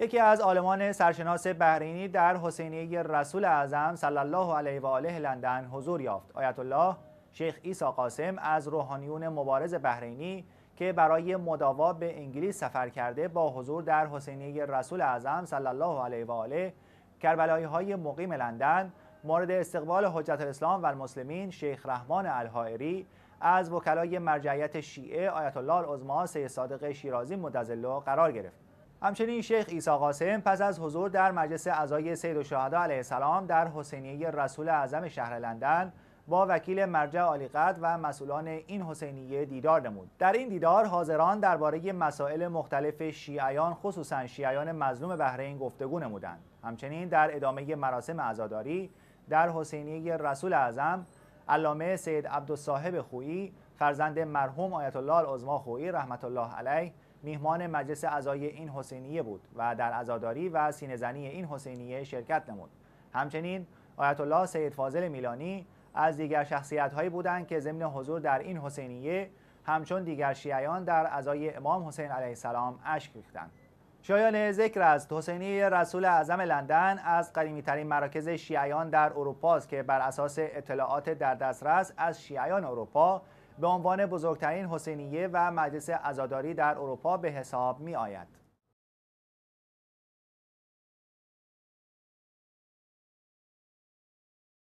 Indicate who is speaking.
Speaker 1: یکی از آلمان سرشناس بحرینی در حسینیه رسول اعظم صلی الله علیه و آله لندن حضور یافت آیت الله شیخ عیسی قاسم از روحانیون مبارز بحرینی که برای مداوا به انگلیس سفر کرده با حضور در حسینیه رسول اعظم صلی الله علیه و آله کربلایی های مقیم لندن مورد استقبال حجت الاسلام و المسلمین شیخ رحمان الهائری از وکلای مرجعیت شیعه آیت الله العظما سید صادق شیرازی مدظله قرار گرفت همچنین شیخ عیسی قاسم پس از حضور در مجلس اعضای سید و شهدا علیه السلام در حسینیه رسول اعظم شهر لندن با وکیل مرجع عالی و مسئولان این حسینیه دیدار نمود در این دیدار حاضران درباره مسائل مختلف شیعیان خصوصا شیعیان مظلوم بحرین گفتگو نمودند همچنین در ادامه مراسم عزاداری در حسینیه رسول اعظم علامه سید عبدالصاحب خویی فرزند مرحوم آیت الله العظما خویی رحمت الله علیه میهمان مجلس اعضای این حسینیه بود و در عزاداری و سینزنی این حسینیه شرکت نمود همچنین آیت الله سید فاضل میلانی از دیگر شخصیت هایی بودند که ضمن حضور در این حسینیه همچون دیگر شیعیان در عزای امام حسین علیه السلام اشک ریختند شایان ذکر است حسینی رسول اعظم لندن از ترین مراکز شیعیان در اروپا است که بر اساس اطلاعات در دسترس از شیعیان اروپا به عنوان بزرگترین حسینیه و مجلس ازاداری در اروپا به حساب می آید.